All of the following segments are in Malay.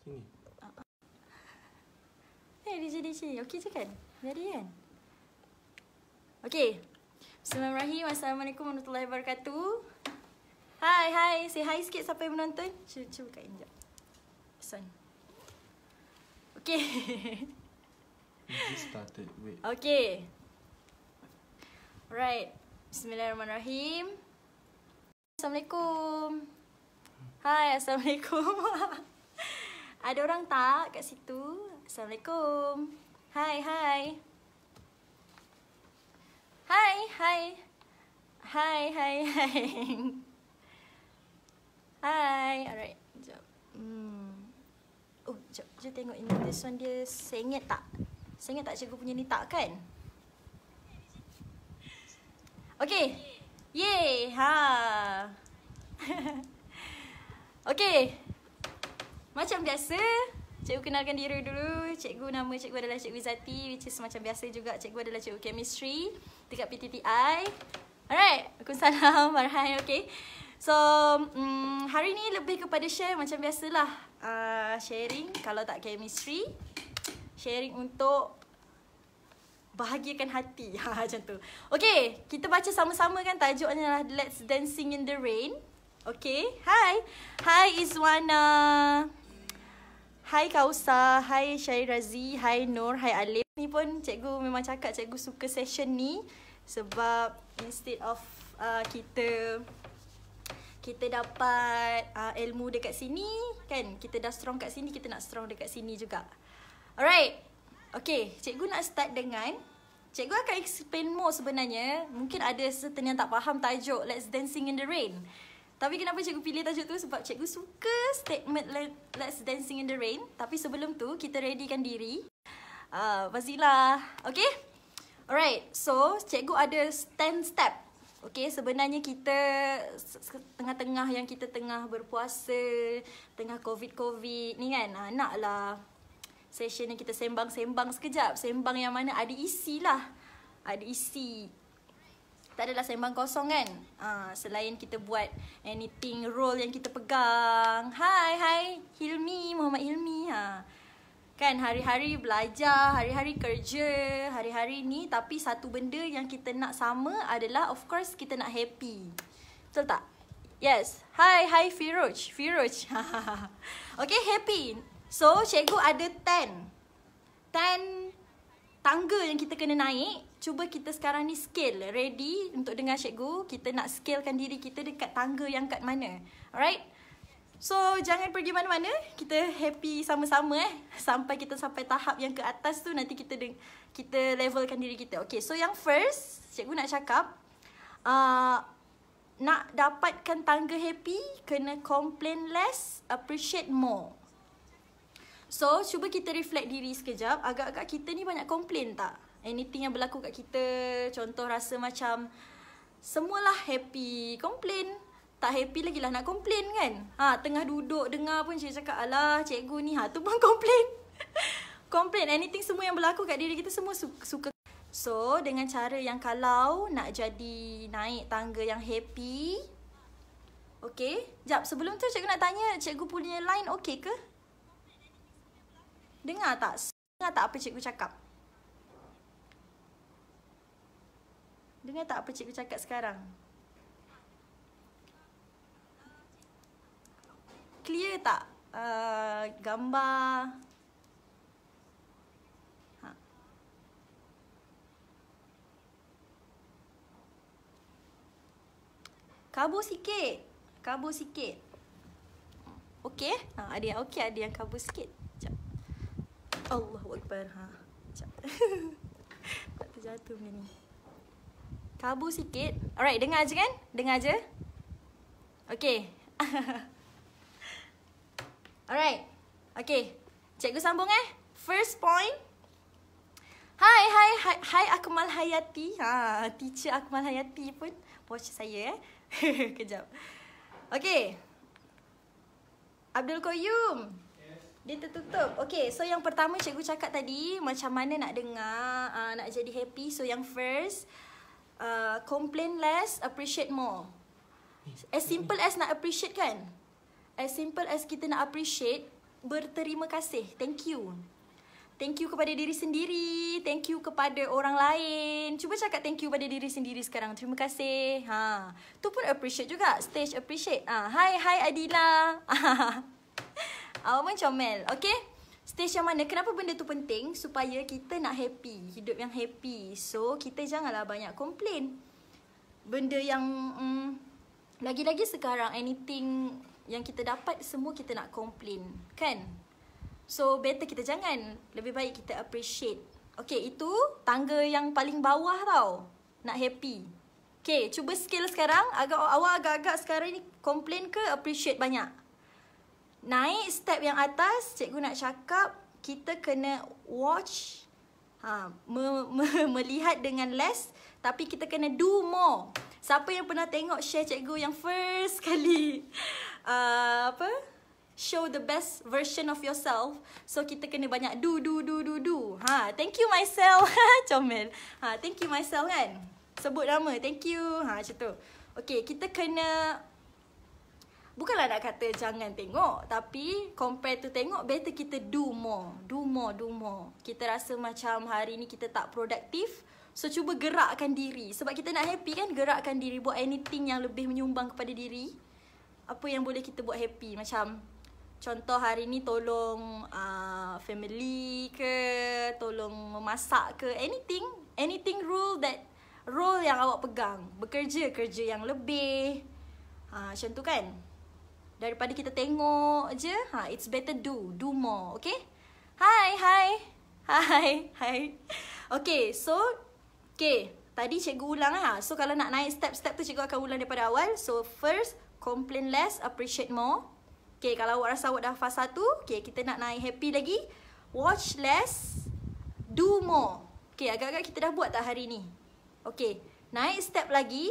Sini. Eh, hey, DJ DJ. Okey je kan? Jadi kan? Okey. Bismillahirrahmanirrahim. Assalamualaikum warahmatullahi wabarakatuh. Hai, hai. Say hi sikit siapa yang menonton. Cuba, cuba buka ini sekejap. Son. Okey. Just started. Wait. Okey. Right. Bismillahirrahmanirrahim. Assalamualaikum. Hai, assalamualaikum. Ada orang tak kat situ? Assalamualaikum. Hai, hai. Hai, hai. Hai, hai, hai. Hai, alright. Sekejap. Hmm. Oh, sekejap. Jom tengok ini. This one dia sengit tak? Sengit tak cikgu punya ni tak kan? Okay. Yay. Ha. okay. Macam biasa, cikgu kenalkan diri dulu. Cikgu nama cikgu adalah Cikgu Izati which is macam biasa juga cikgu adalah cikgu chemistry dekat PTTI. Alright, aku salam marhai okey. So, um, hari ni lebih kepada share macam biasalah. Uh, sharing kalau tak chemistry, sharing untuk bahagiakan hati. Ha macam tu. Okey, kita baca sama-sama kan tajuknya adalah Let's Dancing in the Rain. Okay, hi. Hi Iswana. Hai Kausa, hai Syair Razi, hai Nur, hai Alif. Ni pun cikgu memang cakap cikgu suka session ni sebab instead of uh, kita kita dapat uh, ilmu dekat sini kan kita dah strong kat sini kita nak strong dekat sini juga. Alright. Okay, cikgu nak start dengan Cikgu akan explain more sebenarnya Mungkin ada certain yang tak faham tajuk Let's Dancing in the Rain tapi kenapa cikgu pilih tajuk tu? Sebab cikgu suka statement Let's Dancing in the Rain. Tapi sebelum tu, kita readykan diri. Uh, ah, Pastilah. Okay? Alright. So, cikgu ada 10 step. Okay, sebenarnya kita tengah-tengah yang kita tengah berpuasa, tengah COVID-COVID ni kan, uh, ah, nak lah session yang kita sembang-sembang sekejap. Sembang yang mana ada isi lah. Ada isi tak adalah sembang kosong kan uh, Selain kita buat anything role yang kita pegang Hai hai Hilmi Muhammad Hilmi ha. Kan hari-hari belajar, hari-hari kerja, hari-hari ni Tapi satu benda yang kita nak sama adalah of course kita nak happy Betul tak? Yes, hai hai Firoj, Firoj Okay happy So cikgu ada 10 10 tangga yang kita kena naik Cuba kita sekarang ni scale ready untuk dengar cikgu. Kita nak scalekan diri kita dekat tangga yang kat mana. Alright? So, jangan pergi mana-mana. Kita happy sama-sama eh. Sampai kita sampai tahap yang ke atas tu nanti kita de- kita levelkan diri kita. Okay, so yang first, cikgu nak cakap. Uh, nak dapatkan tangga happy, kena complain less, appreciate more. So, cuba kita reflect diri sekejap. Agak-agak kita ni banyak complain tak? anything yang berlaku kat kita contoh rasa macam semualah happy complain tak happy lagi lah nak complain kan ha tengah duduk dengar pun cik cakap alah cikgu ni ha tu pun complain complain anything semua yang berlaku kat diri kita semua suka So dengan cara yang kalau nak jadi naik tangga yang happy Okay, jap sebelum tu cikgu nak tanya cikgu punya line okay ke? Dengar tak? Dengar tak apa cikgu cakap? Dengar tak apa cikgu cakap sekarang? Clear tak uh, gambar? Ha. Kabur sikit. Kabur sikit. Okey? Ha, ada yang okey, ada yang kabur sikit. Sekejap. Allahuakbar. Ha. Sekejap. tak terjatuh benda ni. Kabu sikit. Alright, dengar je kan? Dengar je. Okay. Alright. Okay. Cikgu sambung eh. First point. Hai, hai, hai, hai Akmal Hayati. Ha, teacher Akmal Hayati pun watch saya eh. Kejap. Okay. Abdul Koyum. Dia tertutup. Okay, so yang pertama cikgu cakap tadi, macam mana nak dengar, uh, nak jadi happy. So yang first, uh, complain less, appreciate more. Eh, as simple as nak appreciate kan? As simple as kita nak appreciate, berterima kasih. Thank you. Thank you kepada diri sendiri. Thank you kepada orang lain. Cuba cakap thank you kepada diri sendiri sekarang. Terima kasih. Ha. Tu pun appreciate juga. Stage appreciate. Ha. Hi, hi Adila. Awak pun comel. Okay stage yang mana kenapa benda tu penting supaya kita nak happy hidup yang happy so kita janganlah banyak komplain benda yang mm, lagi-lagi sekarang anything yang kita dapat semua kita nak komplain kan so better kita jangan lebih baik kita appreciate okay itu tangga yang paling bawah tau nak happy okay cuba skill sekarang agak awak agak-agak sekarang ni komplain ke appreciate banyak Naik step yang atas, cikgu nak cakap kita kena watch ha me, me, melihat dengan less tapi kita kena do more. Siapa yang pernah tengok share cikgu yang first kali uh, apa? Show the best version of yourself. So kita kena banyak do do do do do. Ha, thank you myself. Comel. Ha, thank you myself kan. Sebut nama. Thank you. Ha, macam tu. Okay, kita kena Bukanlah nak kata jangan tengok Tapi compare to tengok Better kita do more Do more, do more Kita rasa macam hari ni kita tak produktif So cuba gerakkan diri Sebab kita nak happy kan Gerakkan diri Buat anything yang lebih menyumbang kepada diri Apa yang boleh kita buat happy Macam contoh hari ni tolong uh, family ke Tolong memasak ke Anything Anything rule that Role yang awak pegang Bekerja kerja yang lebih Ha, macam tu kan? daripada kita tengok je. Ha, it's better do, do more, okay? Hi, hi. Hi, hi. Okay, so, okay. Tadi cikgu ulang lah. So, kalau nak naik step-step tu, cikgu akan ulang daripada awal. So, first, complain less, appreciate more. Okay, kalau awak rasa awak dah fasa satu, okay, kita nak naik happy lagi. Watch less, do more. Okay, agak-agak kita dah buat tak hari ni? Okay, naik step lagi.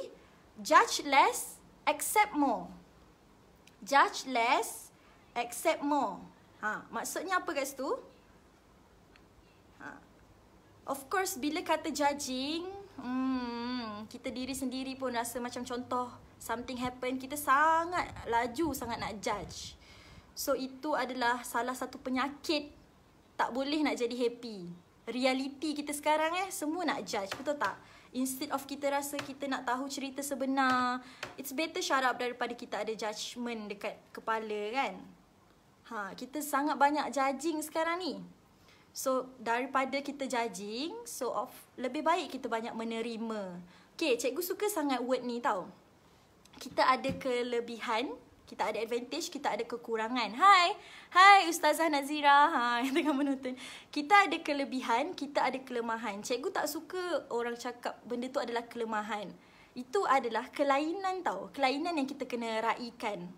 Judge less, accept more judge less, accept more. Ha, maksudnya apa guys tu? Ha. Of course, bila kata judging, hmm, kita diri sendiri pun rasa macam contoh something happen, kita sangat laju sangat nak judge. So, itu adalah salah satu penyakit tak boleh nak jadi happy. Realiti kita sekarang eh, semua nak judge, betul tak? Instead of kita rasa kita nak tahu cerita sebenar, it's better shut up daripada kita ada judgement dekat kepala kan. Ha, kita sangat banyak judging sekarang ni. So, daripada kita judging, so of, lebih baik kita banyak menerima. Okay, cikgu suka sangat word ni tau. Kita ada kelebihan, kita ada advantage, kita ada kekurangan. Hai. Hai Ustazah Nazira. hai tengah menonton. Kita ada kelebihan, kita ada kelemahan. Cikgu tak suka orang cakap benda tu adalah kelemahan. Itu adalah kelainan tau. Kelainan yang kita kena raikan.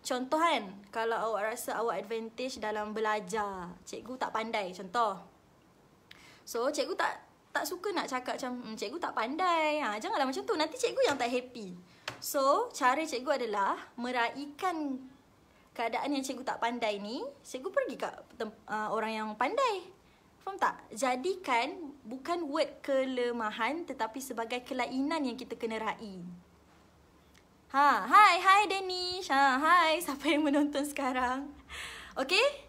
Contoh kan, kalau awak rasa awak advantage dalam belajar, cikgu tak pandai contoh. So, cikgu tak tak suka nak cakap macam mmm, cikgu tak pandai. Ha, janganlah macam tu. Nanti cikgu yang tak happy. So, cara cikgu adalah meraihkan keadaan yang cikgu tak pandai ni. Cikgu pergi ke uh, orang yang pandai. Faham tak? Jadikan bukan word kelemahan tetapi sebagai kelainan yang kita kena raih. Ha, hai, hi Danish. Ha, hai siapa yang menonton sekarang. Okay?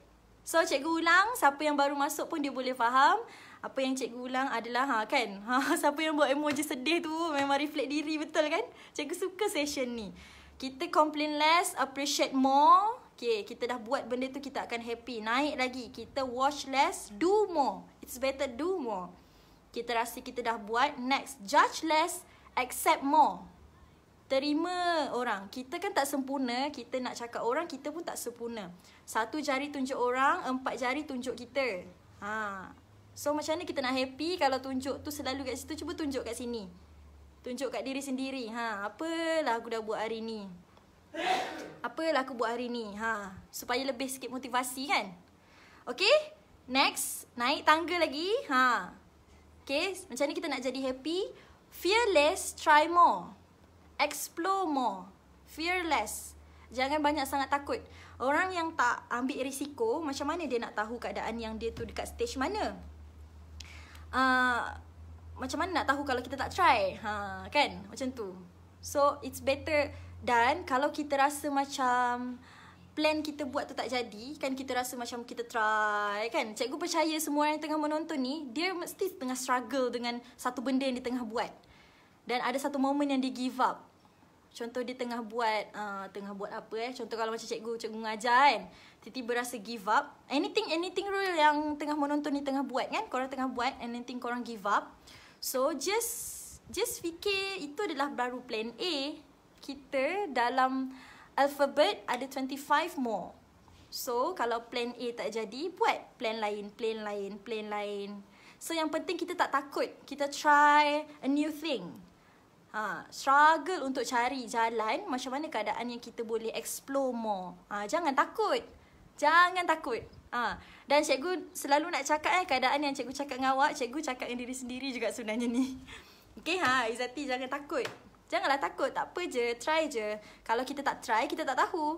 So cikgu ulang, siapa yang baru masuk pun dia boleh faham apa yang cikgu ulang adalah ha kan ha siapa yang buat emoji sedih tu memang reflect diri betul kan cikgu suka session ni kita complain less appreciate more Okay, kita dah buat benda tu kita akan happy naik lagi kita watch less do more it's better do more kita rasa kita dah buat next judge less accept more terima orang. Kita kan tak sempurna, kita nak cakap orang, kita pun tak sempurna. Satu jari tunjuk orang, empat jari tunjuk kita. Ha. So macam mana kita nak happy kalau tunjuk tu selalu kat situ, cuba tunjuk kat sini. Tunjuk kat diri sendiri. Ha, apalah aku dah buat hari ni. Apalah aku buat hari ni. Ha, supaya lebih sikit motivasi kan. Okay, next. Naik tangga lagi. Ha. Okay, macam ni kita nak jadi happy. Fearless, try more explore more fearless jangan banyak sangat takut orang yang tak ambil risiko macam mana dia nak tahu keadaan yang dia tu dekat stage mana uh, macam mana nak tahu kalau kita tak try ha kan macam tu so it's better dan kalau kita rasa macam plan kita buat tu tak jadi kan kita rasa macam kita try kan cikgu percaya semua orang yang tengah menonton ni dia mesti tengah struggle dengan satu benda yang dia tengah buat dan ada satu momen yang dia give up Contoh dia tengah buat uh, Tengah buat apa eh Contoh kalau macam cikgu Cikgu ngajar kan Tiba-tiba rasa give up Anything anything rule Yang tengah menonton ni Tengah buat kan Korang tengah buat Anything korang give up So just Just fikir Itu adalah baru plan A Kita dalam Alphabet Ada 25 more So kalau plan A tak jadi Buat plan lain Plan lain Plan lain So yang penting kita tak takut Kita try A new thing ha, struggle untuk cari jalan macam mana keadaan yang kita boleh explore more. Ha, jangan takut. Jangan takut. Ha. Dan cikgu selalu nak cakap eh, keadaan yang cikgu cakap dengan awak, cikgu cakap dengan diri sendiri juga sebenarnya ni. Okay, ha, Izati jangan takut. Janganlah takut, tak apa je, try je. Kalau kita tak try, kita tak tahu.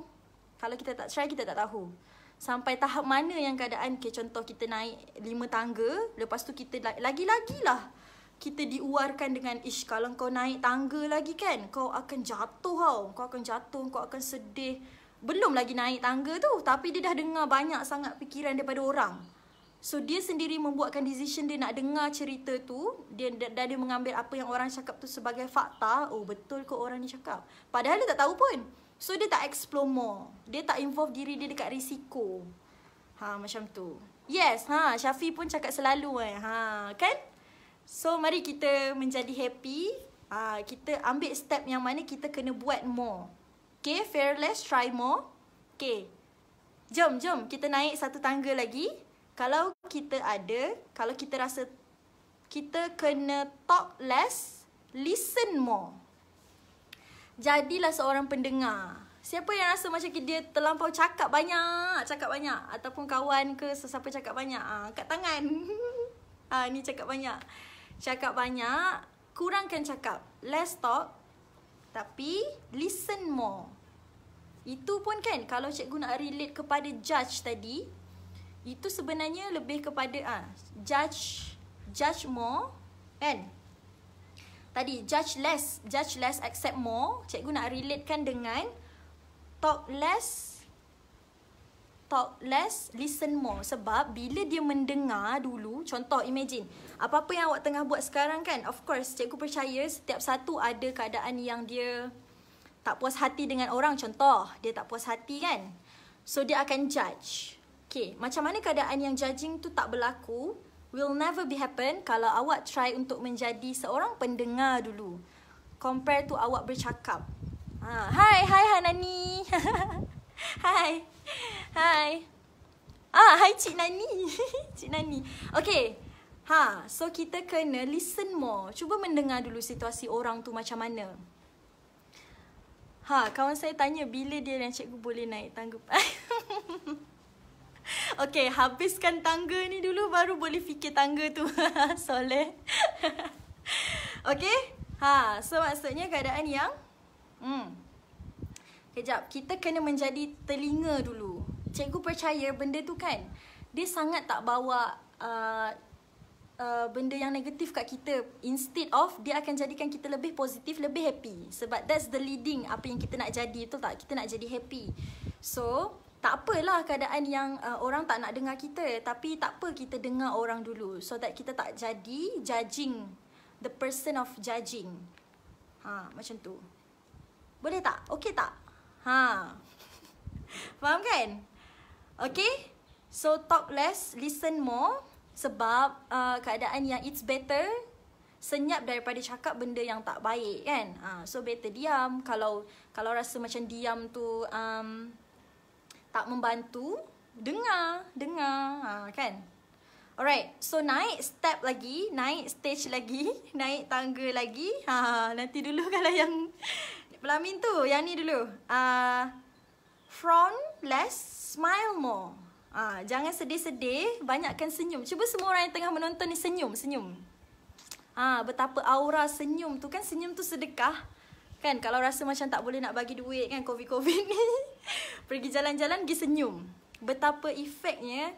Kalau kita tak try, kita tak tahu. Sampai tahap mana yang keadaan, okay, contoh kita naik lima tangga, lepas tu kita lagi-lagilah. lagi lah kita diuarkan dengan ish kalau kau naik tangga lagi kan kau akan jatuh tau kau akan jatuh kau akan sedih belum lagi naik tangga tu tapi dia dah dengar banyak sangat fikiran daripada orang so dia sendiri membuatkan decision dia nak dengar cerita tu dia dan dia mengambil apa yang orang cakap tu sebagai fakta oh betul ke orang ni cakap padahal dia tak tahu pun so dia tak explore more dia tak involve diri dia dekat risiko ha macam tu yes ha Syafi pun cakap selalu eh ha kan So mari kita menjadi happy. Ah kita ambil step yang mana kita kena buat more. Okay, fearless, try more. Okay. Jom, jom. Kita naik satu tangga lagi. Kalau kita ada, kalau kita rasa kita kena talk less, listen more. Jadilah seorang pendengar. Siapa yang rasa macam dia terlampau cakap banyak, cakap banyak. Ataupun kawan ke sesiapa cakap banyak. Ah, angkat tangan. ah, ni cakap banyak cakap banyak, kurangkan cakap. Less talk, tapi listen more. Itu pun kan, kalau cikgu nak relate kepada judge tadi, itu sebenarnya lebih kepada ah ha, judge judge more kan tadi judge less judge less accept more cikgu nak relatekan dengan talk less talk less, listen more. Sebab bila dia mendengar dulu, contoh imagine, apa-apa yang awak tengah buat sekarang kan, of course, cikgu percaya setiap satu ada keadaan yang dia tak puas hati dengan orang, contoh. Dia tak puas hati kan? So, dia akan judge. Okay, macam mana keadaan yang judging tu tak berlaku, will never be happen kalau awak try untuk menjadi seorang pendengar dulu. Compare to awak bercakap. Ha, ah, hai, hai Hanani. hai. Hai. Ah, hai Cik Nani. Cik Nani. Okay. Ha, so kita kena listen more. Cuba mendengar dulu situasi orang tu macam mana. Ha, kawan saya tanya bila dia dan cikgu boleh naik tangga. okay, habiskan tangga ni dulu baru boleh fikir tangga tu. Soleh. okay. Ha, so maksudnya keadaan yang... Hmm. Kejap, kita kena menjadi telinga dulu. Cikgu percaya benda tu kan, dia sangat tak bawa uh, uh, benda yang negatif kat kita. Instead of, dia akan jadikan kita lebih positif, lebih happy. Sebab that's the leading apa yang kita nak jadi tu tak? Kita nak jadi happy. So, tak apalah keadaan yang uh, orang tak nak dengar kita. Tapi tak apa kita dengar orang dulu. So that kita tak jadi judging the person of judging. Ha, macam tu. Boleh tak? Okey tak? Ha. Faham kan? Okay. So talk less, listen more. Sebab uh, keadaan yang it's better senyap daripada cakap benda yang tak baik kan. Ha. So better diam. Kalau kalau rasa macam diam tu um, tak membantu, dengar. Dengar. Ha, kan? Alright, so naik step lagi, naik stage lagi, naik tangga lagi. Ha, nanti dulu kalau yang pelamin tu yang ni dulu. uh, ah, frown less, smile more. Ah uh, jangan sedih-sedih, banyakkan senyum. Cuba semua orang yang tengah menonton ni senyum, senyum. Ah uh, betapa aura senyum tu kan senyum tu sedekah. Kan kalau rasa macam tak boleh nak bagi duit kan COVID-COVID ni. pergi jalan-jalan pergi senyum. Betapa efeknya,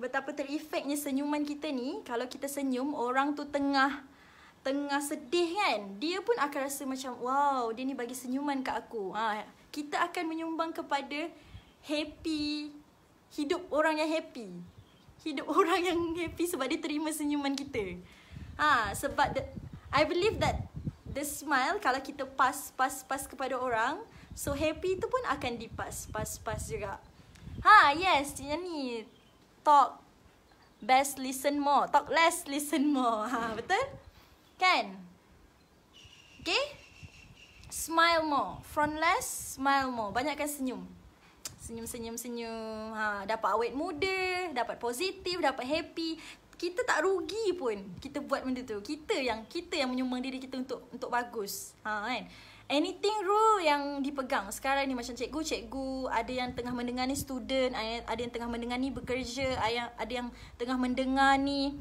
betapa terefeknya senyuman kita ni kalau kita senyum orang tu tengah tengah sedih kan dia pun akan rasa macam wow dia ni bagi senyuman kat aku ha kita akan menyumbang kepada happy hidup orang yang happy hidup orang yang happy sebab dia terima senyuman kita ha sebab the, i believe that the smile kalau kita pas pas pas kepada orang so happy tu pun akan dipas pas pas juga ha yes ni talk best listen more talk less listen more ha betul Kan? Okay? Smile more. frontless smile more. Banyakkan senyum. Senyum, senyum, senyum. Ha, dapat awet muda, dapat positif, dapat happy. Kita tak rugi pun kita buat benda tu. Kita yang kita yang menyumbang diri kita untuk untuk bagus. Ha, kan? Anything rule yang dipegang sekarang ni macam cikgu, cikgu, ada yang tengah mendengar ni student, ada yang tengah mendengar ni bekerja, ada yang, ada yang tengah mendengar ni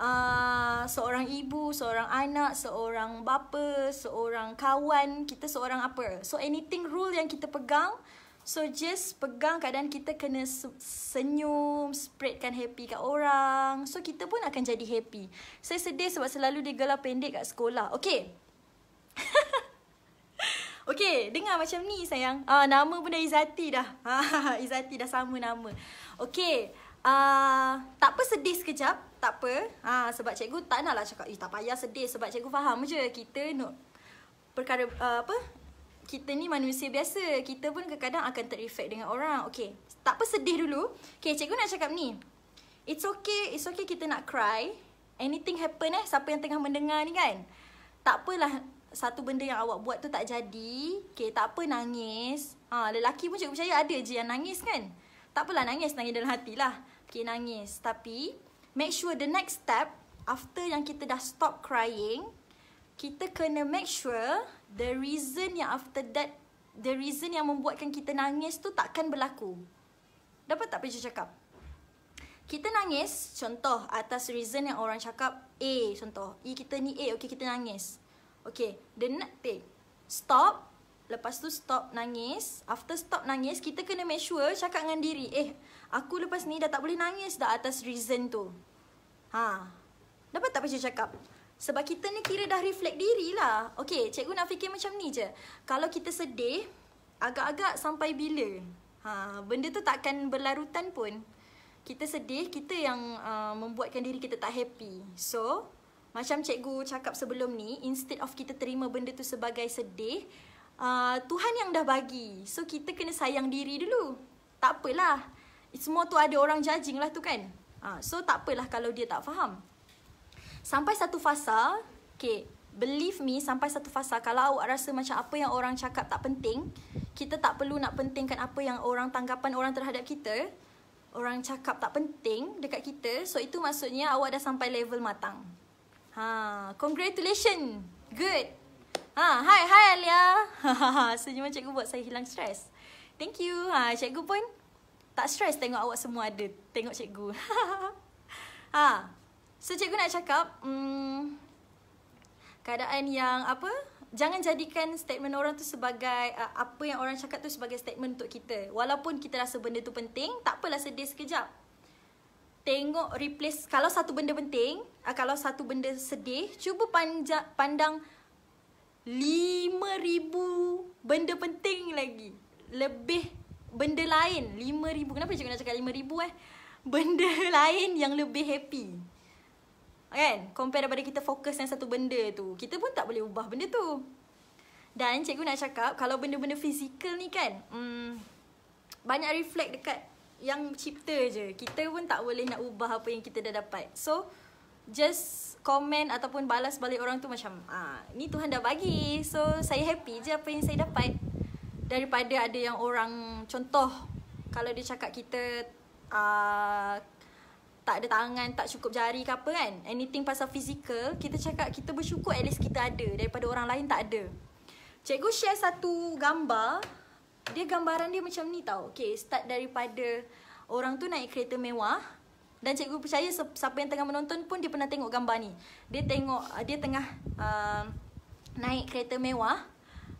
uh, seorang ibu, seorang anak, seorang bapa, seorang kawan, kita seorang apa. So anything rule yang kita pegang, so just pegang kadang kita kena senyum, spreadkan happy kat orang. So kita pun akan jadi happy. Saya sedih sebab selalu digelar pendek kat sekolah. Okay. Okay, dengar macam ni sayang. Ah, nama pun dah Izati dah. Ah, Izati dah sama nama. Okay, ah, tak apa sedih sekejap tak apa. Ha, sebab cikgu tak nak lah cakap, eh tak payah sedih sebab cikgu faham je kita nak perkara uh, apa? Kita ni manusia biasa. Kita pun kadang-kadang akan ter dengan orang. Okay. Tak apa sedih dulu. Okay, cikgu nak cakap ni. It's okay. It's okay kita nak cry. Anything happen eh. Siapa yang tengah mendengar ni kan. Tak apalah satu benda yang awak buat tu tak jadi. Okay, tak apa nangis. Ha, lelaki pun cikgu percaya ada je yang nangis kan. Tak apalah nangis. Nangis dalam hati lah. Okay, nangis. Tapi make sure the next step after yang kita dah stop crying kita kena make sure the reason yang after that the reason yang membuatkan kita nangis tu takkan berlaku dapat tak pergi cakap kita nangis contoh atas reason yang orang cakap A contoh E kita ni A okey kita nangis okey the next thing stop Lepas tu stop nangis After stop nangis Kita kena make sure Cakap dengan diri Eh Aku lepas ni dah tak boleh nangis dah Atas reason tu Ha. Dapat tak macam cakap? Sebab kita ni kira dah reflect dirilah. Okey, cikgu nak fikir macam ni je. Kalau kita sedih, agak-agak sampai bila? Ha, benda tu takkan berlarutan pun. Kita sedih, kita yang uh, membuatkan diri kita tak happy. So, macam cikgu cakap sebelum ni, instead of kita terima benda tu sebagai sedih, uh, Tuhan yang dah bagi. So, kita kena sayang diri dulu. Tak apalah. Semua tu ada orang judging lah tu kan. Ha, so tak apalah kalau dia tak faham. Sampai satu fasa, okay, believe me, sampai satu fasa, kalau awak rasa macam apa yang orang cakap tak penting, kita tak perlu nak pentingkan apa yang orang tanggapan orang terhadap kita, orang cakap tak penting dekat kita, so itu maksudnya awak dah sampai level matang. Ha, congratulations. Good. Ha, hi hi Alia. Senyum cikgu buat saya hilang stres. Thank you. Ha, cikgu pun tak stress tengok awak semua ada tengok cikgu ha so cikgu nak cakap mm, keadaan yang apa jangan jadikan statement orang tu sebagai uh, apa yang orang cakap tu sebagai statement untuk kita walaupun kita rasa benda tu penting tak apalah sedih sekejap tengok replace kalau satu benda penting uh, kalau satu benda sedih cuba panja pandang 5000 benda penting lagi lebih benda lain lima ribu kenapa cikgu nak cakap lima ribu eh benda lain yang lebih happy kan compare daripada kita fokus yang satu benda tu kita pun tak boleh ubah benda tu dan cikgu nak cakap kalau benda-benda fizikal ni kan hmm, banyak reflect dekat yang cipta je kita pun tak boleh nak ubah apa yang kita dah dapat so just komen ataupun balas balik orang tu macam ah ni Tuhan dah bagi so saya happy je apa yang saya dapat daripada ada yang orang contoh kalau dia cakap kita uh, tak ada tangan, tak cukup jari ke apa kan. Anything pasal fizikal, kita cakap kita bersyukur at least kita ada daripada orang lain tak ada. Cikgu share satu gambar, dia gambaran dia macam ni tau. Okay, start daripada orang tu naik kereta mewah dan cikgu percaya siapa yang tengah menonton pun dia pernah tengok gambar ni. Dia tengok, dia tengah uh, naik kereta mewah.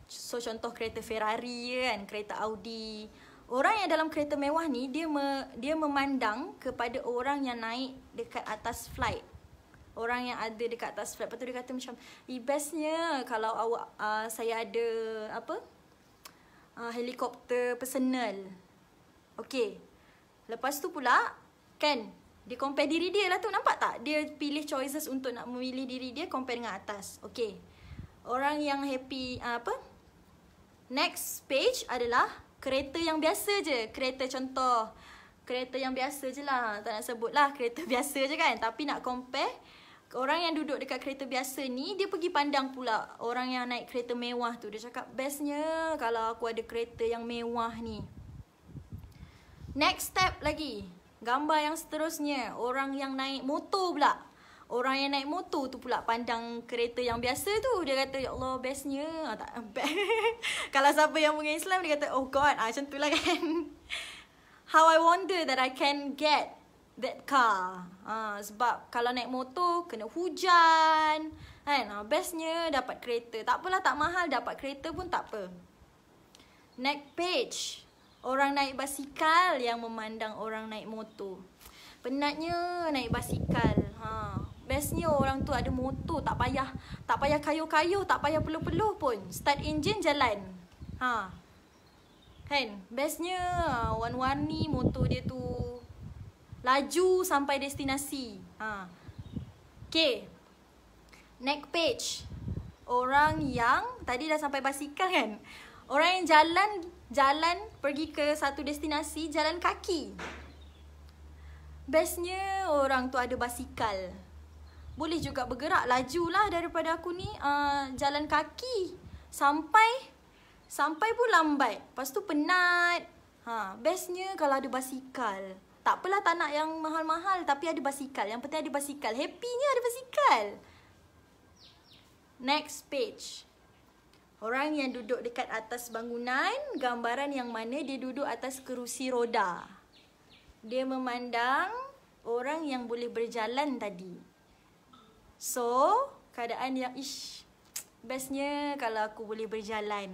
So contoh kereta Ferrari kan, kereta Audi. Orang yang dalam kereta mewah ni dia me, dia memandang kepada orang yang naik dekat atas flight. Orang yang ada dekat atas flight. Lepas tu dia kata macam, eh, "Bestnya kalau awak uh, saya ada apa? Uh, helikopter personal." Okay. Lepas tu pula kan dia compare diri dia lah tu nampak tak? Dia pilih choices untuk nak memilih diri dia compare dengan atas. Okay. Orang yang happy uh, apa? Next page adalah kereta yang biasa je. Kereta contoh. Kereta yang biasa je lah. Tak nak sebut lah. Kereta biasa je kan. Tapi nak compare. Orang yang duduk dekat kereta biasa ni. Dia pergi pandang pula. Orang yang naik kereta mewah tu. Dia cakap bestnya kalau aku ada kereta yang mewah ni. Next step lagi. Gambar yang seterusnya. Orang yang naik motor pula orang yang naik motor tu pula pandang kereta yang biasa tu dia kata ya Allah bestnya ah, tak best. kalau siapa yang mengikut Islam dia kata oh god ah macam itulah kan how i wonder that i can get that car ah, sebab kalau naik motor kena hujan kan ah, bestnya dapat kereta tak apalah tak mahal dapat kereta pun tak apa next page orang naik basikal yang memandang orang naik motor penatnya naik basikal ha Bestnya orang tu ada motor tak payah tak payah kayu kayu tak payah peluh-peluh pun. Start engine jalan. Ha. Kan? Bestnya warna-warni motor dia tu laju sampai destinasi. Ha. Okay. Next page. Orang yang tadi dah sampai basikal kan? Orang yang jalan jalan pergi ke satu destinasi jalan kaki. Bestnya orang tu ada basikal boleh juga bergerak lajulah daripada aku ni uh, jalan kaki sampai sampai pun lambat. Lepas tu penat. Ha, bestnya kalau ada basikal. Tak apalah tak nak yang mahal-mahal tapi ada basikal. Yang penting ada basikal. Happynya ada basikal. Next page. Orang yang duduk dekat atas bangunan, gambaran yang mana dia duduk atas kerusi roda. Dia memandang orang yang boleh berjalan tadi. So, keadaan yang ish, bestnya kalau aku boleh berjalan.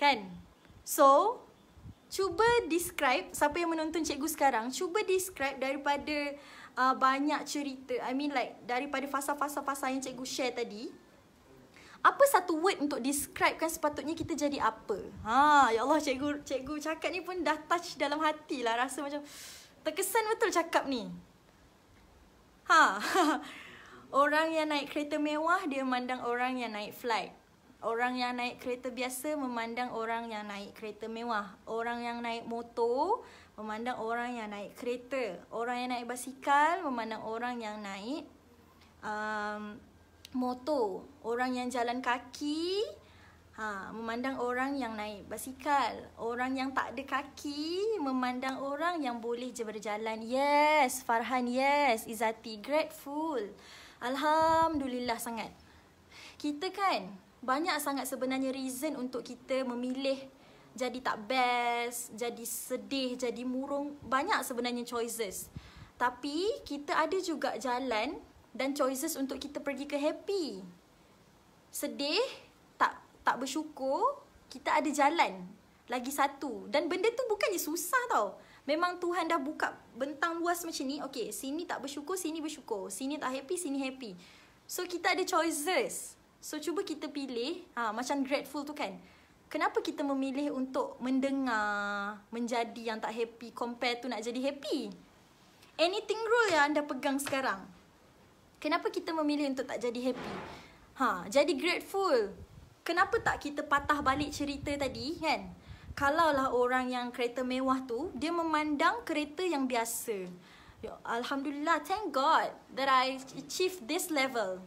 Kan? So, cuba describe, siapa yang menonton cikgu sekarang, cuba describe daripada uh, banyak cerita. I mean like, daripada fasa-fasa-fasa yang cikgu share tadi. Apa satu word untuk describe kan sepatutnya kita jadi apa? Ha, ya Allah cikgu cikgu cakap ni pun dah touch dalam hati lah. Rasa macam terkesan betul cakap ni. Ha, Orang yang naik kereta mewah dia memandang orang yang naik flight. Orang yang naik kereta biasa memandang orang yang naik kereta mewah. Orang yang naik motor memandang orang yang naik kereta. Orang yang naik basikal memandang orang yang naik um, motor. Orang yang jalan kaki ha, memandang orang yang naik basikal. Orang yang tak ada kaki memandang orang yang boleh je berjalan. Yes, Farhan. Yes, Izati. Grateful. Alhamdulillah sangat. Kita kan banyak sangat sebenarnya reason untuk kita memilih jadi tak best, jadi sedih, jadi murung. Banyak sebenarnya choices. Tapi kita ada juga jalan dan choices untuk kita pergi ke happy. Sedih, tak tak bersyukur, kita ada jalan. Lagi satu. Dan benda tu bukannya susah tau. Memang Tuhan dah buka bentang luas macam ni. Okay, sini tak bersyukur, sini bersyukur. Sini tak happy, sini happy. So, kita ada choices. So, cuba kita pilih. Ha, macam grateful tu kan. Kenapa kita memilih untuk mendengar, menjadi yang tak happy, compare tu nak jadi happy? Anything rule yang anda pegang sekarang? Kenapa kita memilih untuk tak jadi happy? Ha, jadi grateful. Kenapa tak kita patah balik cerita tadi, kan? kalaulah orang yang kereta mewah tu dia memandang kereta yang biasa Yo, ya, alhamdulillah thank god that i achieve this level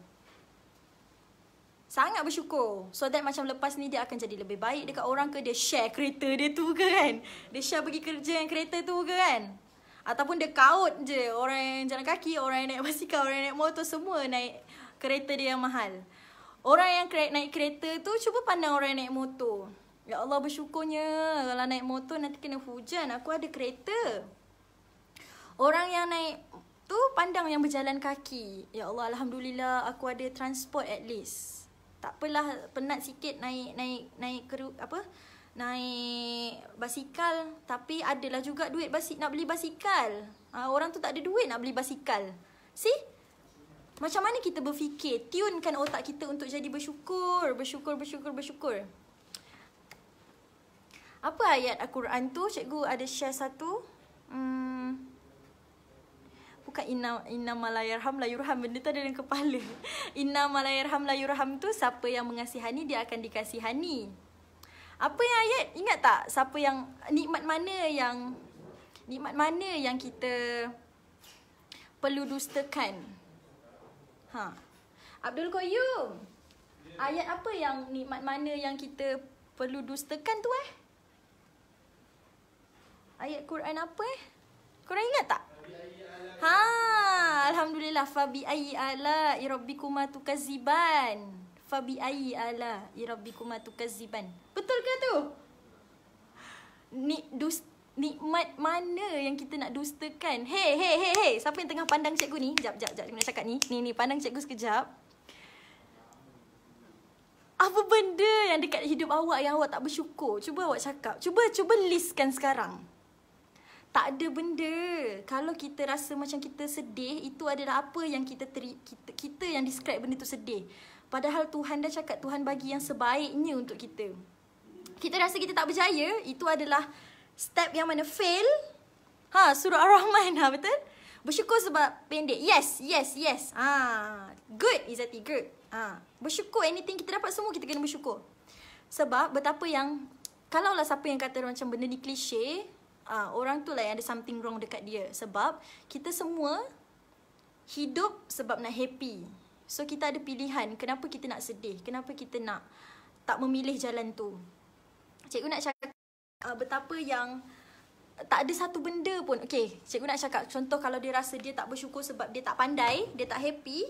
sangat bersyukur so that macam lepas ni dia akan jadi lebih baik dekat orang ke dia share kereta dia tu ke kan dia share pergi kerja dengan kereta tu ke kan ataupun dia kaut je orang yang jalan kaki orang yang naik basikal orang yang naik motor semua naik kereta dia yang mahal orang yang naik kereta tu cuba pandang orang yang naik motor Ya Allah bersyukurnya kalau naik motor nanti kena hujan. Aku ada kereta. Orang yang naik tu pandang yang berjalan kaki. Ya Allah alhamdulillah aku ada transport at least. Tak apalah penat sikit naik naik naik keru, apa? Naik basikal tapi adalah juga duit basi nak beli basikal. Ha, orang tu tak ada duit nak beli basikal. See? Macam mana kita berfikir? Tunekan otak kita untuk jadi bersyukur, bersyukur, bersyukur, bersyukur. bersyukur. Apa ayat Al-Quran tu? Cikgu ada share satu. Hmm. Bukan inna, inna malayarham layurham. Benda tu ada dalam kepala. inna malayarham layurham tu siapa yang mengasihani dia akan dikasihani. Apa yang ayat? Ingat tak? Siapa yang nikmat mana yang nikmat mana yang kita perlu dustakan? Ha. Abdul Qayyum. Ayat apa yang nikmat mana yang kita perlu dustakan tu eh? Ayat Quran apa eh? Korang ingat tak? Ha, alhamdulillah fa bi ayyi ala rabbikuma tukazziban. Fa bi ayyi ala rabbikuma tukazziban. Betul ke tu? Ni dus nikmat mana yang kita nak dustakan? Hey, hey, hey, hey, siapa yang tengah pandang cikgu ni? Jap, jap, jap, jap nak cakap ni. Ni ni pandang cikgu sekejap. Apa benda yang dekat hidup awak yang awak tak bersyukur? Cuba awak cakap. Cuba cuba listkan sekarang tak ada benda. Kalau kita rasa macam kita sedih, itu adalah apa yang kita teri, kita, kita yang describe benda tu sedih. Padahal Tuhan dah cakap Tuhan bagi yang sebaiknya untuk kita. Kita rasa kita tak berjaya, itu adalah step yang mana fail. Ha, surah Ar-Rahman ha, betul? Bersyukur sebab pendek. Yes, yes, yes. Ha, good Izati, tiger. Ha, bersyukur anything kita dapat semua kita kena bersyukur. Sebab betapa yang kalaulah siapa yang kata macam benda ni klise, uh, orang tu lah yang ada something wrong dekat dia sebab kita semua hidup sebab nak happy. So kita ada pilihan kenapa kita nak sedih, kenapa kita nak tak memilih jalan tu. Cikgu nak cakap uh, betapa yang tak ada satu benda pun. Okay, cikgu nak cakap contoh kalau dia rasa dia tak bersyukur sebab dia tak pandai, dia tak happy.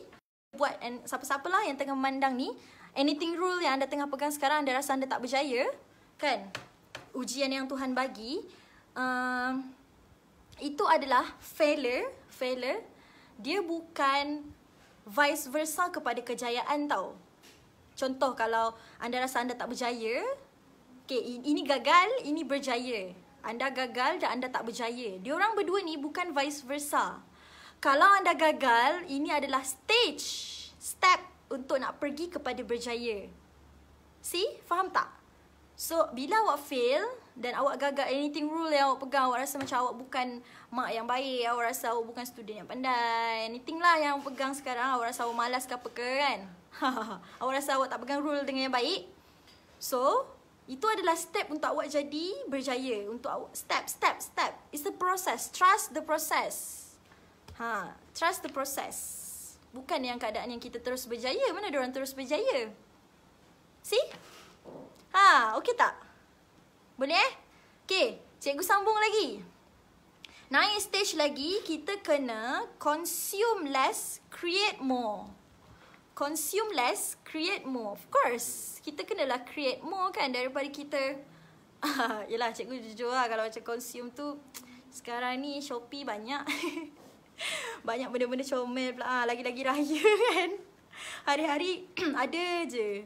Buat and siapa-siapalah yang tengah memandang ni, anything rule yang anda tengah pegang sekarang anda rasa anda tak berjaya, kan? Ujian yang Tuhan bagi, Um, itu adalah failure, failure. Dia bukan vice versa kepada kejayaan tau. Contoh kalau anda rasa anda tak berjaya, okay, ini gagal, ini berjaya. Anda gagal dan anda tak berjaya. Dia orang berdua ni bukan vice versa. Kalau anda gagal, ini adalah stage, step untuk nak pergi kepada berjaya. See? Faham tak? So, bila awak fail, dan awak gagal anything rule yang awak pegang awak rasa macam awak bukan mak yang baik awak rasa awak bukan student yang pandai anything lah yang pegang sekarang awak rasa awak malas ke apa ke kan awak rasa awak tak pegang rule dengan yang baik so itu adalah step untuk awak jadi berjaya untuk awak step step step it's the process trust the process ha trust the process bukan yang keadaan yang kita terus berjaya mana dia orang terus berjaya see ha okey tak boleh? Eh? Okay, cikgu sambung lagi. Naik stage lagi, kita kena consume less, create more. Consume less, create more. Of course, kita kenalah create more kan daripada kita... Yelah, cikgu jujur lah kalau macam consume tu... Sekarang ni Shopee banyak. banyak benda-benda comel pula. Ha, lagi-lagi raya kan. Hari-hari ada je.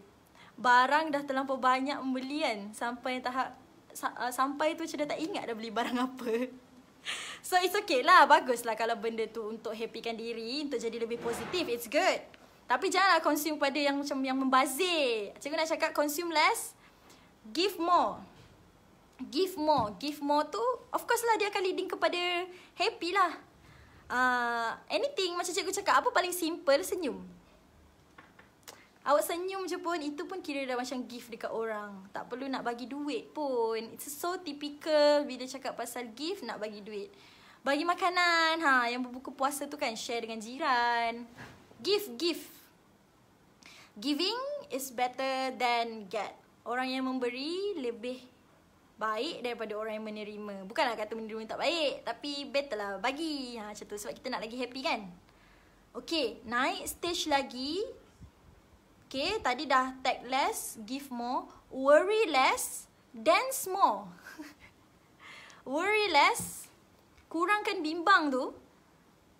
Barang dah terlampau banyak membeli kan. Sampai tahap uh, sampai tu sudah tak ingat dah beli barang apa. So it's okay lah, bagus lah kalau benda tu untuk happykan diri, untuk jadi lebih positif, it's good. Tapi janganlah consume pada yang macam yang membazir. Cikgu nak cakap consume less, give more. Give more, give more tu of course lah dia akan leading kepada happy lah. Uh, anything macam cikgu cakap, apa paling simple, senyum. Awak senyum je pun Itu pun kira dah macam gift dekat orang Tak perlu nak bagi duit pun It's so typical Bila cakap pasal gift Nak bagi duit Bagi makanan ha, Yang berbuka puasa tu kan Share dengan jiran Gift, gift Giving is better than get Orang yang memberi Lebih baik daripada orang yang menerima Bukanlah kata menerima tak baik Tapi better lah bagi ha, Macam tu sebab kita nak lagi happy kan Okay, naik stage lagi Okay, tadi dah tag less, give more. Worry less, dance more. Worry less, kurangkan bimbang tu,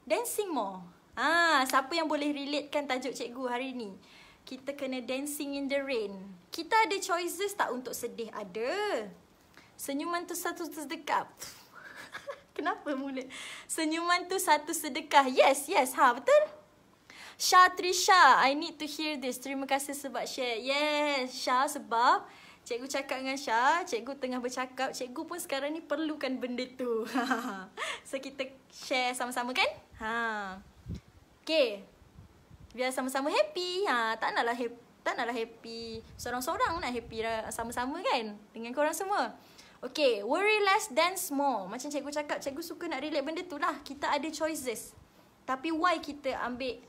dancing more. Ah, siapa yang boleh relate kan tajuk cikgu hari ni? Kita kena dancing in the rain. Kita ada choices tak untuk sedih? Ada. Senyuman tu satu sedekap. Kenapa mulut? Senyuman tu satu sedekah. Yes, yes. Ha, Betul? Shah Trisha, I need to hear this. Terima kasih sebab share. Yes, Shah sebab cikgu cakap dengan Shah, cikgu tengah bercakap, cikgu pun sekarang ni perlukan benda tu. so kita share sama-sama kan? Ha. Okay. Biar sama-sama happy. Ha, tak naklah happy. Tak naklah happy Seorang-seorang nak happy sama-sama kan Dengan korang semua Okay, worry less, dance more Macam cikgu cakap, cikgu suka nak relate benda tu lah Kita ada choices Tapi why kita ambil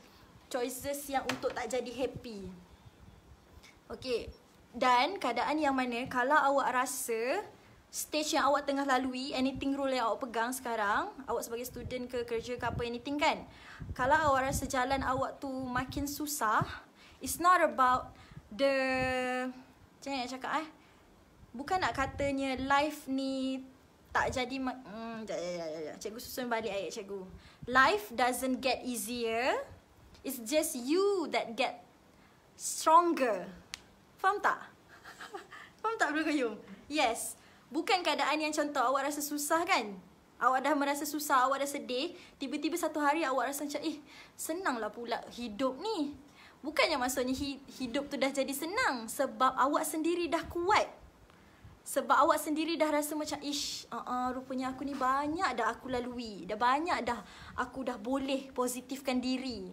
choices yang untuk tak jadi happy. Okay. Dan keadaan yang mana kalau awak rasa stage yang awak tengah lalui, anything rule yang awak pegang sekarang, awak sebagai student ke kerja ke apa anything kan, kalau awak rasa jalan awak tu makin susah, it's not about the, macam mana nak cakap eh, bukan nak katanya life ni tak jadi, hmm, jap, jap, jap, jap, cikgu susun balik ayat cikgu. Life doesn't get easier, It's just you that get stronger. Faham tak? Faham tak Bro Qayyum? Yes. Bukan keadaan yang contoh awak rasa susah kan? Awak dah merasa susah, awak dah sedih. Tiba-tiba satu hari awak rasa macam, eh, senanglah pula hidup ni. Bukannya maksudnya hidup tu dah jadi senang. Sebab awak sendiri dah kuat. Sebab awak sendiri dah rasa macam, ish, uh-uh, rupanya aku ni banyak dah aku lalui. Dah banyak dah aku dah boleh positifkan diri.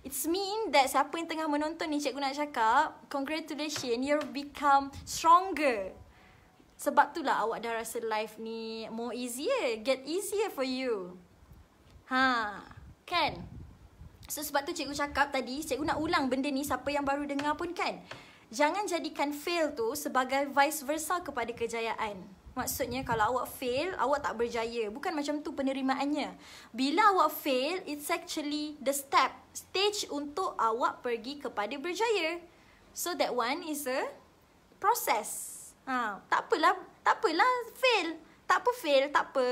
It's mean that siapa yang tengah menonton ni cikgu nak cakap, congratulations, you become stronger. Sebab tu lah awak dah rasa life ni more easier, get easier for you. Ha, kan? So, sebab tu cikgu cakap tadi, cikgu nak ulang benda ni siapa yang baru dengar pun kan. Jangan jadikan fail tu sebagai vice versa kepada kejayaan. Maksudnya kalau awak fail, awak tak berjaya. Bukan macam tu penerimaannya. Bila awak fail, it's actually the step, stage untuk awak pergi kepada berjaya. So that one is a process. Ha, tak apalah, tak apalah fail. Tak apa fail, tak apa.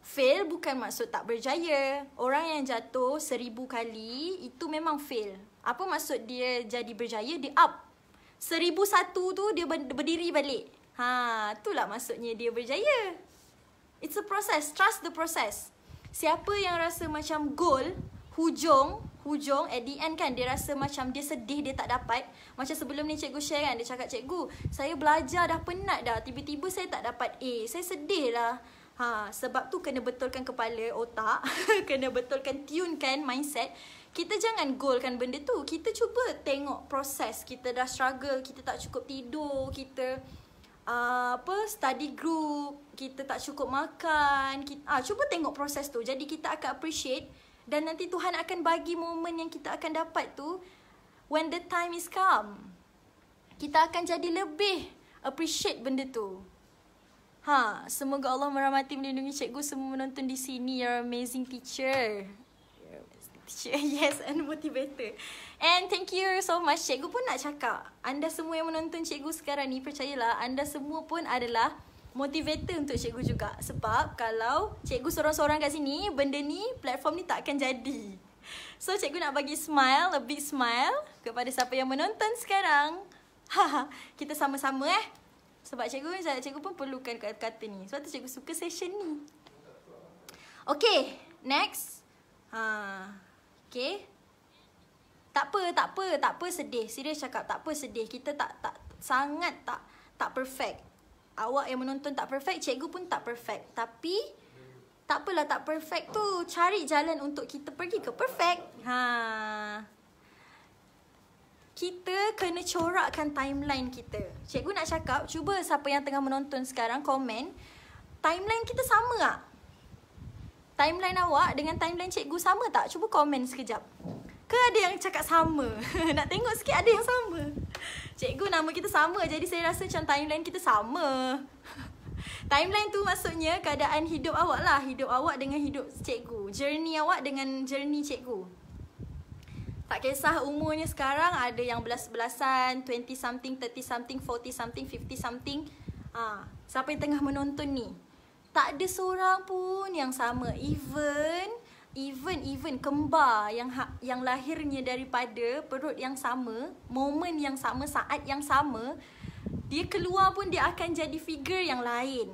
Fail bukan maksud tak berjaya. Orang yang jatuh seribu kali, itu memang fail. Apa maksud dia jadi berjaya? Dia up. Seribu satu tu dia berdiri balik. Ha, itulah maksudnya dia berjaya. It's a process. Trust the process. Siapa yang rasa macam goal, hujung, hujung at the end kan dia rasa macam dia sedih dia tak dapat. Macam sebelum ni cikgu share kan, dia cakap cikgu, saya belajar dah penat dah, tiba-tiba saya tak dapat A. Saya sedih lah. Ha, sebab tu kena betulkan kepala otak, kena betulkan tune kan mindset. Kita jangan goalkan benda tu. Kita cuba tengok proses. Kita dah struggle, kita tak cukup tidur, kita uh, apa study group, kita tak cukup makan, kita ah cuba tengok proses tu. Jadi kita akan appreciate dan nanti Tuhan akan bagi momen yang kita akan dapat tu when the time is come. Kita akan jadi lebih appreciate benda tu. Ha, semoga Allah merahmati melindungi cikgu semua menonton di sini. You're amazing teacher. Yes, and motivator. And thank you so much. Cikgu pun nak cakap. Anda semua yang menonton cikgu sekarang ni, percayalah anda semua pun adalah motivator untuk cikgu juga. Sebab kalau cikgu sorang-sorang kat sini, benda ni, platform ni tak akan jadi. So cikgu nak bagi smile, a big smile kepada siapa yang menonton sekarang. Haha, kita sama-sama eh. Sebab cikgu, cikgu pun perlukan kata-kata ni. Sebab tu cikgu suka session ni. Okay, next. Ha, okay tak apa, tak apa, tak apa sedih. Serius cakap tak apa sedih. Kita tak tak sangat tak tak perfect. Awak yang menonton tak perfect, cikgu pun tak perfect. Tapi tak apalah tak perfect tu. Cari jalan untuk kita pergi ke perfect. Ha. Kita kena corakkan timeline kita. Cikgu nak cakap, cuba siapa yang tengah menonton sekarang komen. Timeline kita sama tak? Timeline awak dengan timeline cikgu sama tak? Cuba komen sekejap. Ke ada yang cakap sama? Nak tengok sikit ada yang sama. Cikgu nama kita sama jadi saya rasa macam timeline kita sama. Timeline tu maksudnya keadaan hidup awak lah. Hidup awak dengan hidup cikgu. Journey awak dengan journey cikgu. Tak kisah umurnya sekarang ada yang belas-belasan, 20 something, 30 something, 40 something, 50 something. Ah, ha, siapa yang tengah menonton ni? Tak ada seorang pun yang sama. Even even even kembar yang ha- yang lahirnya daripada perut yang sama, momen yang sama, saat yang sama, dia keluar pun dia akan jadi figure yang lain.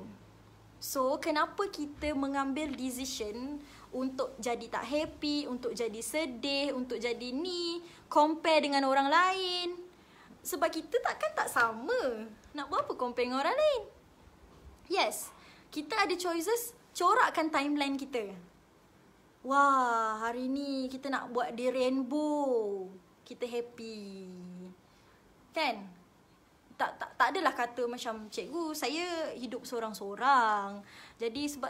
So, kenapa kita mengambil decision untuk jadi tak happy, untuk jadi sedih, untuk jadi ni, compare dengan orang lain? Sebab kita takkan tak sama. Nak buat apa compare dengan orang lain? Yes, kita ada choices corakkan timeline kita. Wah, hari ni kita nak buat di rainbow. Kita happy. Kan? Tak tak tak adalah kata macam cikgu, saya hidup seorang-seorang. Jadi sebab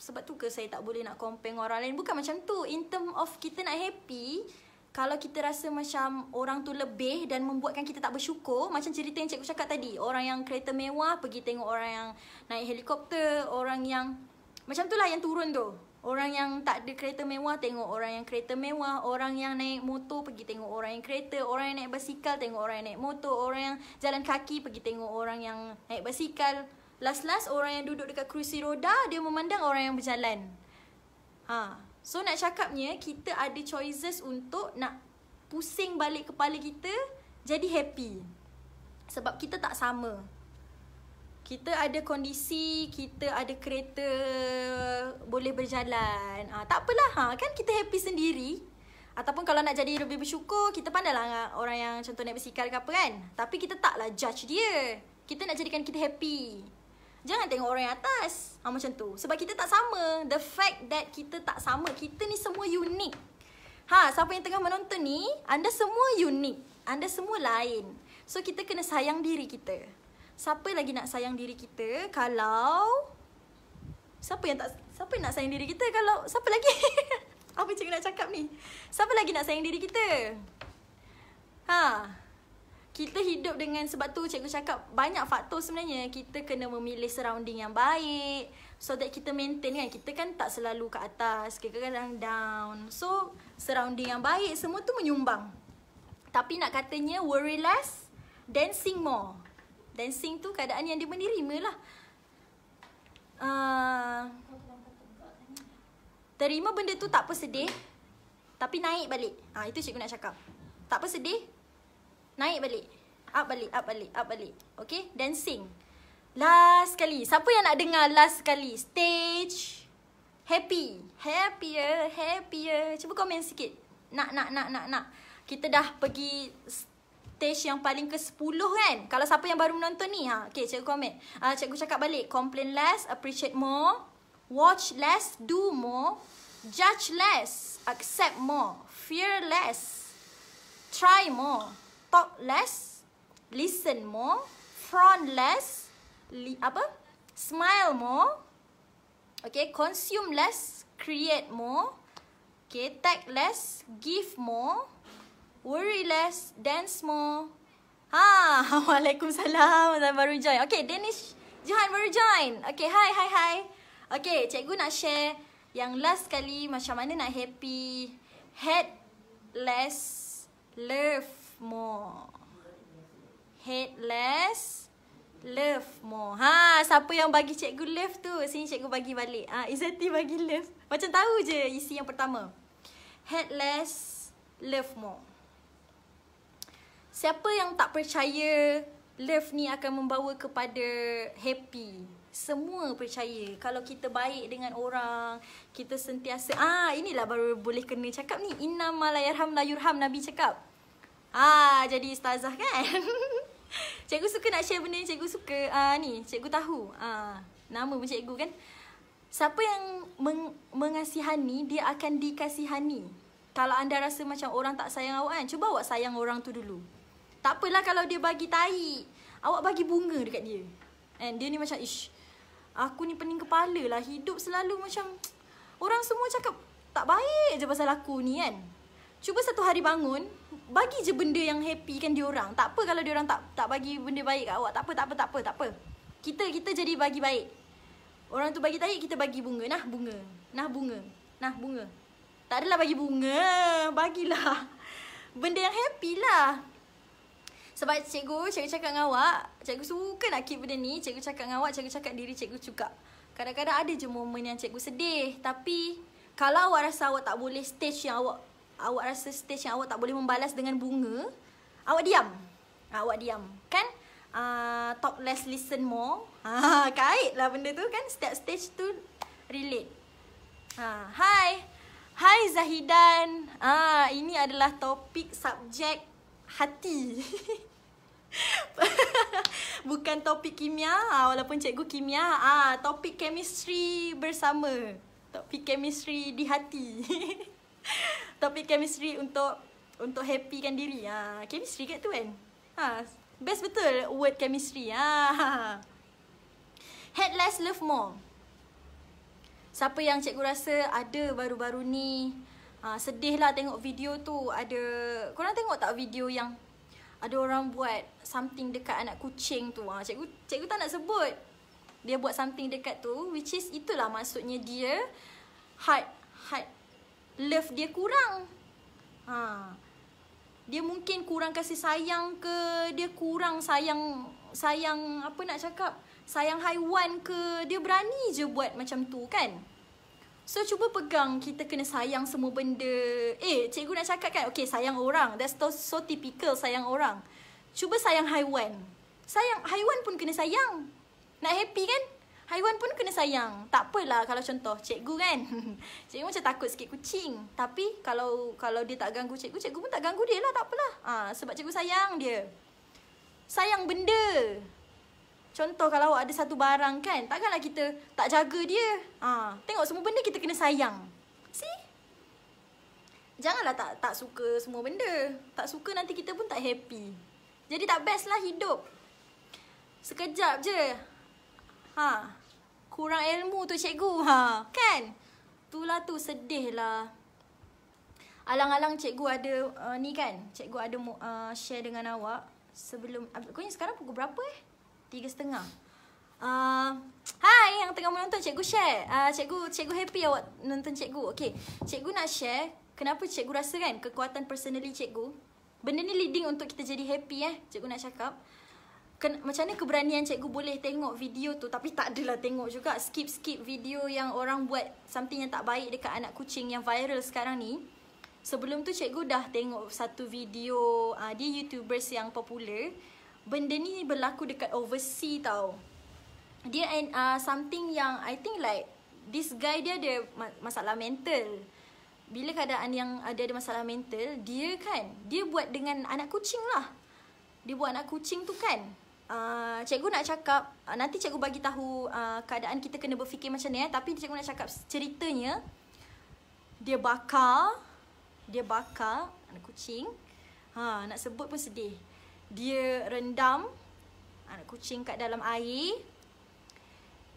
sebab tu ke saya tak boleh nak compare orang lain. Bukan macam tu. In term of kita nak happy, kalau kita rasa macam orang tu lebih dan membuatkan kita tak bersyukur, macam cerita yang cikgu cakap tadi, orang yang kereta mewah pergi tengok orang yang naik helikopter, orang yang macam tu lah yang turun tu. Orang yang tak ada kereta mewah tengok orang yang kereta mewah, orang yang naik motor pergi tengok orang yang kereta, orang yang naik basikal tengok orang yang naik motor, orang yang jalan kaki pergi tengok orang yang naik basikal. Last-last orang yang duduk dekat kerusi roda dia memandang orang yang berjalan. Ha. So nak cakapnya kita ada choices untuk nak pusing balik kepala kita jadi happy. Sebab kita tak sama kita ada kondisi kita ada kereta boleh berjalan ha, tak apalah ha kan kita happy sendiri ataupun kalau nak jadi lebih bersyukur kita pandailah ha, orang yang contoh naik basikal ke apa kan tapi kita taklah judge dia kita nak jadikan kita happy jangan tengok orang yang atas ha, macam tu sebab kita tak sama the fact that kita tak sama kita ni semua unik ha siapa yang tengah menonton ni anda semua unik anda semua lain so kita kena sayang diri kita siapa lagi nak sayang diri kita kalau siapa yang tak siapa yang nak sayang diri kita kalau siapa lagi apa cikgu nak cakap ni siapa lagi nak sayang diri kita ha kita hidup dengan sebab tu cikgu cakap banyak faktor sebenarnya kita kena memilih surrounding yang baik so that kita maintain kan kita kan tak selalu ke atas kita kadang down so surrounding yang baik semua tu menyumbang tapi nak katanya worry less dancing more dancing tu keadaan yang dia menerima lah. Uh, terima benda tu tak apa sedih. Tapi naik balik. Ha, itu cikgu nak cakap. Tak apa sedih. Naik balik. Up balik, up balik, up balik. Okay, dancing. Last kali, Siapa yang nak dengar last kali? Stage. Happy. Happier, happier. Cuba komen sikit. Nak, nak, nak, nak, nak. Kita dah pergi stage yang paling ke-10 kan. Kalau siapa yang baru menonton ni. Ha? Okay, cikgu komen. Uh, cikgu cakap balik. Complain less, appreciate more. Watch less, do more. Judge less, accept more. Fear less, try more. Talk less, listen more. Frown less, li- apa? smile more. Okay, consume less, create more. Okay, tag less, give more worry less, dance more. Ha, Waalaikumsalam. dan baru join. Okay, Danish Johan baru join. Okay, hi, hi, hi. Okay, cikgu nak share yang last kali macam mana nak happy. Head less, love more. Head less, love more. Ha, siapa yang bagi cikgu love tu? Sini cikgu bagi balik. Ha, Izzati bagi love. Macam tahu je isi yang pertama. Head less, love more. Siapa yang tak percaya love ni akan membawa kepada happy? Semua percaya kalau kita baik dengan orang, kita sentiasa ah inilah baru boleh kena cakap ni inna innamalayarham layurham nabi cakap. Ah jadi ustazah kan? cikgu suka nak share benda yang cikgu suka ah ni, cikgu tahu. Ah nama pun cikgu kan. Siapa yang meng- mengasihani, dia akan dikasihani. Kalau anda rasa macam orang tak sayang awak kan, cuba awak sayang orang tu dulu. Tak apalah kalau dia bagi tahi. Awak bagi bunga dekat dia. And dia ni macam, ish. Aku ni pening kepala lah. Hidup selalu macam, orang semua cakap tak baik je pasal aku ni kan. Cuba satu hari bangun, bagi je benda yang happy kan dia orang. Tak apa kalau dia orang tak tak bagi benda baik kat awak. Tak apa, tak apa, tak apa, tak apa. Kita kita jadi bagi baik. Orang tu bagi tahi, kita bagi bunga. Nah bunga. Nah bunga. Nah bunga. Tak adalah bagi bunga. Bagilah. Benda yang happy lah. Sebab cikgu, cikgu cakap dengan awak, cikgu suka nak keep benda ni, cikgu cakap dengan awak, cikgu cakap diri cikgu juga. Kadang-kadang ada je momen yang cikgu sedih, tapi kalau awak rasa awak tak boleh stage yang awak awak rasa stage yang awak tak boleh membalas dengan bunga, awak diam. Ah, awak diam, kan? Uh, talk less, listen more. Ha, kait lah benda tu kan, setiap stage tu relate. Ha, hi Hai Zahidan. Ah, ini adalah topik subjek hati. Bukan topik kimia, ah, walaupun cikgu kimia, ah topik chemistry bersama. Topik chemistry di hati. topik chemistry untuk untuk happykan diri. Ah, chemistry kat tu kan? Ha, best betul word chemistry. Ha. Headless love more. Siapa yang cikgu rasa ada baru-baru ni... Ha, sedih lah tengok video tu. Ada, korang tengok tak video yang ada orang buat something dekat anak kucing tu. Ha, cikgu, cikgu tak nak sebut. Dia buat something dekat tu. Which is itulah maksudnya dia. Heart, heart, love dia kurang. Ha. Dia mungkin kurang kasih sayang ke. Dia kurang sayang, sayang apa nak cakap. Sayang haiwan ke. Dia berani je buat macam tu kan. Kan. So cuba pegang kita kena sayang semua benda. Eh, cikgu nak cakap kan? Okay, sayang orang. That's so, so typical sayang orang. Cuba sayang haiwan. Sayang haiwan pun kena sayang. Nak happy kan? Haiwan pun kena sayang. Tak apalah kalau contoh cikgu kan. cikgu macam takut sikit kucing. Tapi kalau kalau dia tak ganggu cikgu, cikgu pun tak ganggu dia lah. Tak apalah. Ha, sebab cikgu sayang dia. Sayang benda. Contoh kalau awak ada satu barang kan, takkanlah kita tak jaga dia. Ha, tengok semua benda kita kena sayang. See? Janganlah tak tak suka semua benda. Tak suka nanti kita pun tak happy. Jadi tak best lah hidup. Sekejap je. Ha. Kurang ilmu tu cikgu. Ha. Kan? Itulah tu sedih lah. Alang-alang cikgu ada uh, ni kan. Cikgu ada uh, share dengan awak. Sebelum. Uh, kau ni sekarang pukul berapa eh? Tiga setengah. Uh, hai yang tengah menonton cikgu share. Uh, cikgu cikgu happy awak nonton cikgu. Okey. Cikgu nak share kenapa cikgu rasa kan kekuatan personally cikgu. Benda ni leading untuk kita jadi happy eh. Cikgu nak cakap. Ken, macam mana keberanian cikgu boleh tengok video tu tapi tak adalah tengok juga. Skip-skip video yang orang buat something yang tak baik dekat anak kucing yang viral sekarang ni. Sebelum tu cikgu dah tengok satu video uh, dia YouTubers yang popular benda ni berlaku dekat overseas tau. Dia and uh, something yang I think like this guy dia ada masalah mental. Bila keadaan yang ada ada masalah mental, dia kan, dia buat dengan anak kucing lah. Dia buat anak kucing tu kan. Uh, cikgu nak cakap, uh, nanti cikgu bagi tahu uh, keadaan kita kena berfikir macam ni eh. Tapi cikgu nak cakap ceritanya, dia bakar, dia bakar anak kucing. Ha, nak sebut pun sedih. Dia rendam anak ah, kucing kat dalam air.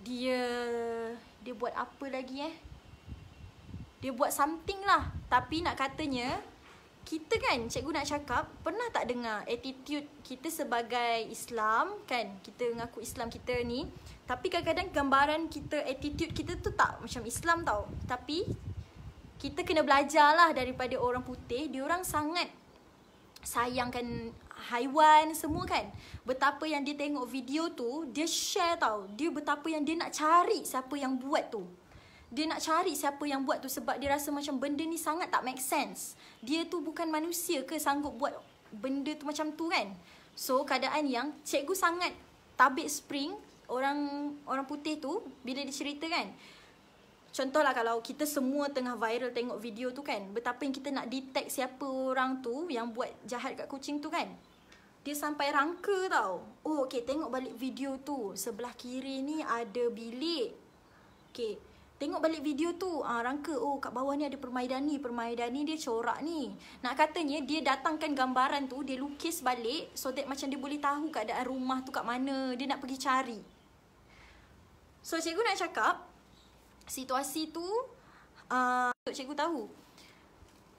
Dia dia buat apa lagi eh? Dia buat something lah. Tapi nak katanya, kita kan cikgu nak cakap, pernah tak dengar attitude kita sebagai Islam kan? Kita mengaku Islam kita ni. Tapi kadang-kadang gambaran kita, attitude kita tu tak macam Islam tau. Tapi kita kena belajar lah daripada orang putih. Diorang sangat sayangkan haiwan semua kan betapa yang dia tengok video tu dia share tau dia betapa yang dia nak cari siapa yang buat tu dia nak cari siapa yang buat tu sebab dia rasa macam benda ni sangat tak make sense dia tu bukan manusia ke sanggup buat benda tu macam tu kan so keadaan yang cikgu sangat tabik spring orang orang putih tu bila dia cerita kan Contohlah kalau kita semua tengah viral tengok video tu kan, betapa yang kita nak detect siapa orang tu yang buat jahat kat kucing tu kan. Dia sampai rangka tau. Oh, okay, tengok balik video tu. Sebelah kiri ni ada bilik. Okay, tengok balik video tu. Ah, rangka, oh kat bawah ni ada permaidan ni. Permaidan ni dia corak ni. Nak katanya, dia datangkan gambaran tu, dia lukis balik so that macam dia boleh tahu keadaan rumah tu kat mana. Dia nak pergi cari. So, cikgu nak cakap, situasi tu uh, cikgu tahu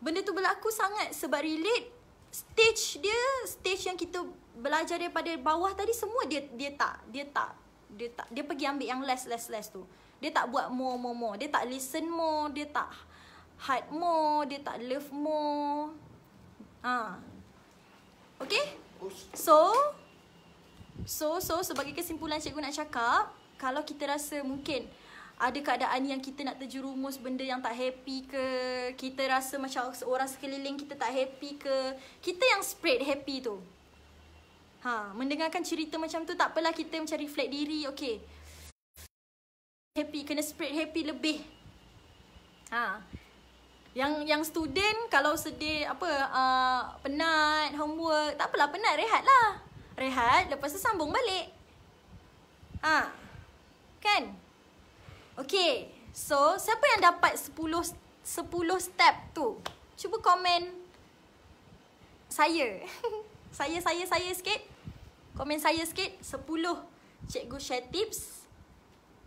benda tu berlaku sangat sebab relate stage dia stage yang kita belajar daripada bawah tadi semua dia dia tak dia tak dia tak dia pergi ambil yang less less less tu dia tak buat more more more dia tak listen more dia tak hard more dia tak love more ha okay so so so sebagai kesimpulan cikgu nak cakap kalau kita rasa mungkin ada keadaan yang kita nak terjerumus benda yang tak happy ke kita rasa macam orang sekeliling kita tak happy ke kita yang spread happy tu ha mendengarkan cerita macam tu tak apalah kita mencari reflect diri okey happy kena spread happy lebih ha yang yang student kalau sedih apa uh, penat homework tak apalah penat rehatlah rehat lepas tu sambung balik ha kan Okay. So, siapa yang dapat 10, 10 step tu? Cuba komen saya. saya, saya, saya sikit. Komen saya sikit. 10 cikgu share tips.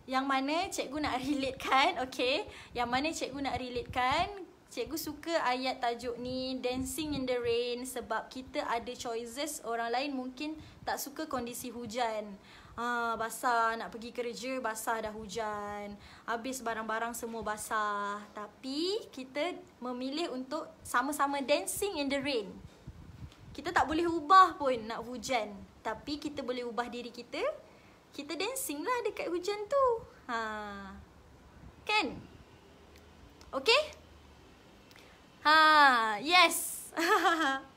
Yang mana cikgu nak relatekan. Okay. Yang mana cikgu nak relatekan. Cikgu suka ayat tajuk ni Dancing in the rain Sebab kita ada choices Orang lain mungkin tak suka kondisi hujan Ha, basah nak pergi kerja basah dah hujan habis barang-barang semua basah tapi kita memilih untuk sama-sama dancing in the rain kita tak boleh ubah pun nak hujan tapi kita boleh ubah diri kita kita dancing lah dekat hujan tu ha kan okay ha yes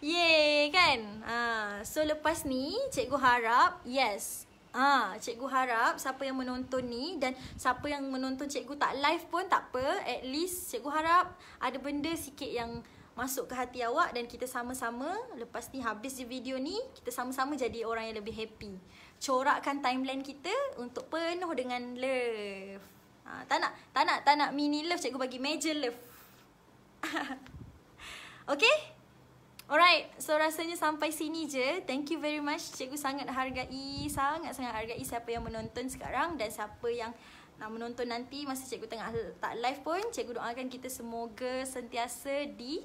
Yeay kan ha. So lepas ni cikgu harap Yes ha. Cikgu harap siapa yang menonton ni Dan siapa yang menonton cikgu tak live pun tak apa At least cikgu harap Ada benda sikit yang masuk ke hati awak Dan kita sama-sama Lepas ni habis je video ni Kita sama-sama jadi orang yang lebih happy Corakkan timeline kita Untuk penuh dengan love ha. Tak nak Tak nak Tak nak mini love Cikgu bagi major love Okay Okay Alright, so rasanya sampai sini je. Thank you very much. Cikgu sangat hargai, sangat-sangat hargai siapa yang menonton sekarang dan siapa yang nak ah, menonton nanti masa cikgu tengah tak live pun. Cikgu doakan kita semoga sentiasa di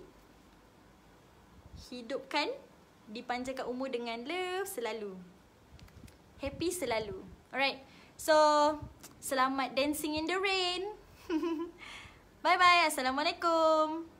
hidupkan, dipanjangkan umur dengan love selalu. Happy selalu. Alright, so selamat dancing in the rain. Bye-bye, Assalamualaikum.